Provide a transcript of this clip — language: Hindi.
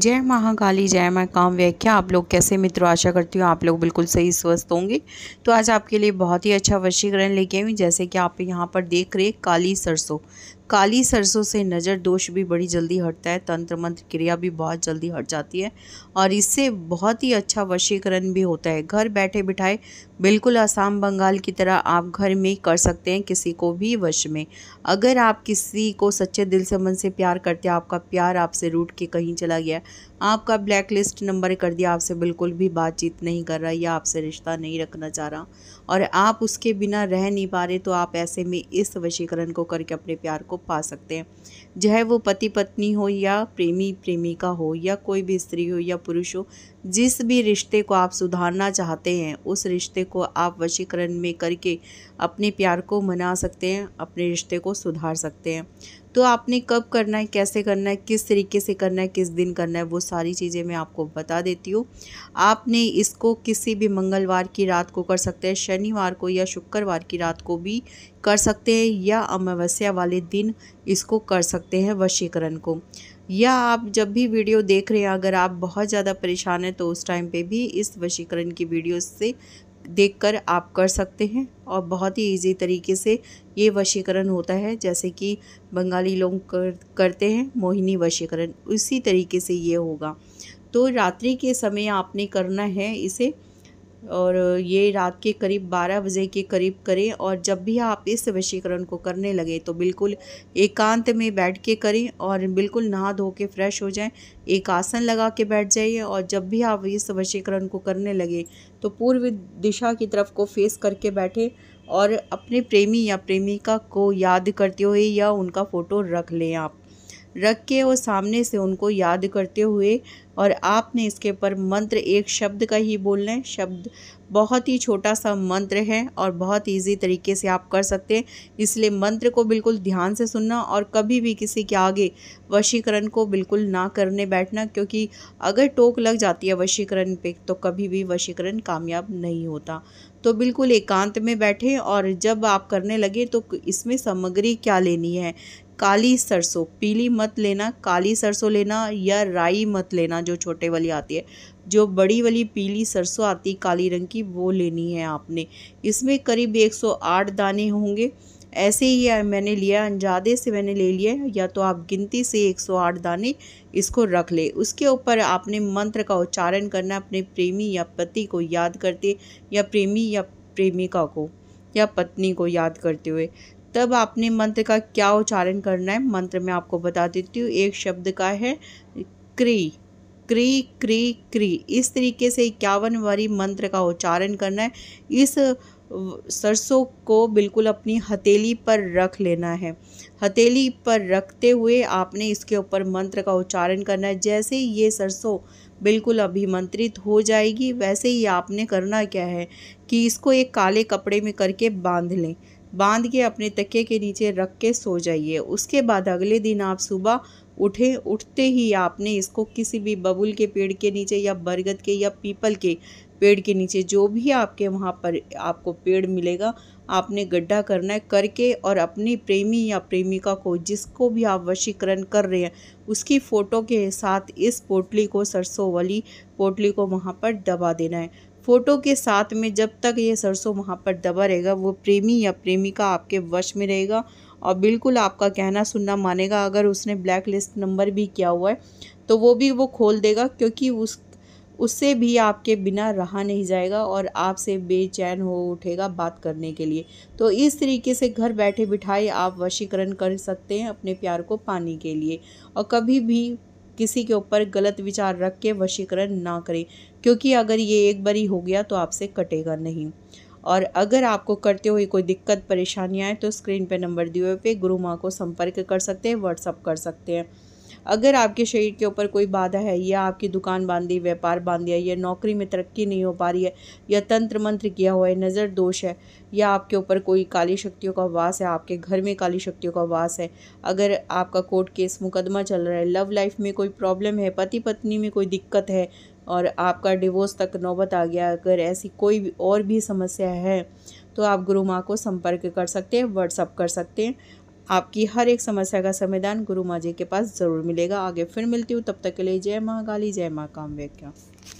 जय महाकाली जय माँ काम व्याख्या आप लोग कैसे मित्रों आशा करती हूँ आप लोग बिल्कुल सही स्वस्थ होंगे तो आज आपके लिए बहुत ही अच्छा वशीकरण लेके आई हूँ जैसे कि आप यहाँ पर देख रहे काली सरसों काली सरसों से नज़र दोष भी बड़ी जल्दी हटता है तंत्र मंत्र क्रिया भी बहुत जल्दी हट जाती है और इससे बहुत ही अच्छा वशीकरण भी होता है घर बैठे बिठाए बिल्कुल आसाम बंगाल की तरह आप घर में कर सकते हैं किसी को भी वश में अगर आप किसी को सच्चे दिल से मन से प्यार करते हैं आपका प्यार आपसे रूट के कहीं चला गया आपका ब्लैक लिस्ट नंबर कर दिया आपसे बिल्कुल भी बातचीत नहीं कर रहा या आपसे रिश्ता नहीं रखना चाह रहा और आप उसके बिना रह नहीं पा रहे तो आप ऐसे में इस वशीकरण को करके अपने प्यार को पा सकते हैं चाहे वो पति पत्नी हो या प्रेमी प्रेमिका हो या कोई भी स्त्री हो या पुरुष हो जिस भी रिश्ते को आप सुधारना चाहते हैं उस रिश्ते को आप वशीकरण में करके अपने प्यार को मना सकते हैं अपने रिश्ते को सुधार सकते हैं तो आपने कब करना है कैसे करना है किस तरीके से करना है किस दिन करना है वो सारी चीज़ें मैं आपको बता देती हूँ आपने इसको किसी भी मंगलवार की रात को कर सकते हैं शनिवार को या शुक्रवार की रात को भी कर सकते हैं या अमावस्या वाले दिन इसको कर सकते हैं वशीकरण को या आप जब भी वीडियो देख रहे हैं अगर आप बहुत ज़्यादा परेशान हैं तो उस टाइम पे भी इस वशीकरण की वीडियो से देखकर आप कर सकते हैं और बहुत ही इजी तरीके से ये वशीकरण होता है जैसे कि बंगाली लोग कर, करते हैं मोहिनी वशीकरण उसी तरीके से ये होगा तो रात्रि के समय आपने करना है इसे और ये रात के करीब 12 बजे के करीब करें और जब भी आप इस वशीकरण को करने लगे तो बिल्कुल एकांत में बैठ के करें और बिल्कुल नहा धो के फ्रेश हो जाएं एक आसन लगा के बैठ जाइए और जब भी आप इस वशीकरण को करने लगे तो पूर्व दिशा की तरफ को फेस करके बैठे और अपने प्रेमी या प्रेमिका को याद करते हुए या उनका फ़ोटो रख लें आप रख के और सामने से उनको याद करते हुए और आपने इसके पर मंत्र एक शब्द का ही बोलना है शब्द बहुत ही छोटा सा मंत्र है और बहुत इजी तरीके से आप कर सकते हैं इसलिए मंत्र को बिल्कुल ध्यान से सुनना और कभी भी किसी के आगे वशीकरण को बिल्कुल ना करने बैठना क्योंकि अगर टोक लग जाती है वशीकरण पे तो कभी भी वशीकरण कामयाब नहीं होता तो बिल्कुल एकांत में बैठें और जब आप करने लगे तो इसमें सामग्री क्या लेनी है काली सरसों पीली मत लेना काली सरसों लेना या राई मत लेना जो छोटे वाली आती है जो बड़ी वाली पीली सरसों आती काली रंग की वो लेनी है आपने इसमें करीब 108 दाने होंगे ऐसे ही मैंने लिया अंजादे से मैंने ले लिया या तो आप गिनती से 108 दाने इसको रख ले उसके ऊपर आपने मंत्र का उच्चारण करना अपने प्रेमी या पति को याद करते या प्रेमी या प्रेमिका को या पत्नी को याद करते हुए तब आपने मंत्र का क्या उच्चारण करना है मंत्र में आपको बता देती हूँ एक शब्द का है क्री क्री क्री क्री इस तरीके से इक्यावन वरी मंत्र का उच्चारण करना है इस सरसों को बिल्कुल अपनी हथेली पर रख लेना है हथेली पर रखते हुए आपने इसके ऊपर मंत्र का उच्चारण करना है जैसे ही ये सरसों बिल्कुल अभिमंत्रित हो जाएगी वैसे ही आपने करना क्या है कि इसको एक काले कपड़े में करके बांध लें बांध के अपने तके के नीचे रख के सो जाइए उसके बाद अगले दिन आप सुबह उठे उठते ही आपने इसको किसी भी बबुल के पेड़ के नीचे या बरगद के या पीपल के पेड़ के नीचे जो भी आपके वहाँ पर आपको पेड़ मिलेगा आपने गड्ढा करना है करके और अपने प्रेमी या प्रेमिका को जिसको भी आप वशीकरण कर रहे हैं उसकी फ़ोटो के साथ इस पोटली को सरसों वाली पोटली को वहाँ पर दबा देना है फ़ोटो के साथ में जब तक ये सरसों वहाँ पर दबा रहेगा वो प्रेमी या प्रेमिका आपके वश में रहेगा और बिल्कुल आपका कहना सुनना मानेगा अगर उसने ब्लैक लिस्ट नंबर भी किया हुआ है तो वो भी वो खोल देगा क्योंकि उस उससे भी आपके बिना रहा नहीं जाएगा और आपसे बेचैन हो उठेगा बात करने के लिए तो इस तरीके से घर बैठे बिठाए आप वशीकरण कर सकते हैं अपने प्यार को पाने के लिए और कभी भी किसी के ऊपर गलत विचार रख के वशीकरण ना करें क्योंकि अगर ये एक बारी हो गया तो आपसे कटेगा नहीं और अगर आपको करते हुए कोई दिक्कत परेशानी आए तो स्क्रीन पर नंबर दिए हुए पे गुरु माँ को संपर्क कर सकते हैं व्हाट्सअप कर सकते हैं अगर आपके शरीर के ऊपर कोई बाधा है या आपकी दुकान बांधी व्यापार बांध दिया या नौकरी में तरक्की नहीं हो पा रही है या तंत्र मंत्र किया हुआ है नज़र दोष है या आपके ऊपर कोई काली शक्तियों का वास है आपके घर में काली शक्तियों का वास है अगर आपका कोर्ट केस मुकदमा चल रहा है लव लाइफ में कोई प्रॉब्लम है पति पत्नी में कोई दिक्कत है और आपका डिवोर्स तक नौबत आ गया अगर ऐसी कोई भी और भी समस्या है तो आप गुरु माँ को संपर्क कर सकते हैं व्हाट्सअप कर सकते हैं आपकी हर एक समस्या का समाधान गुरु माँ जी के पास ज़रूर मिलेगा आगे फिर मिलती हूँ तब तक के लिए जय माँ काली जय माँ व्याख्या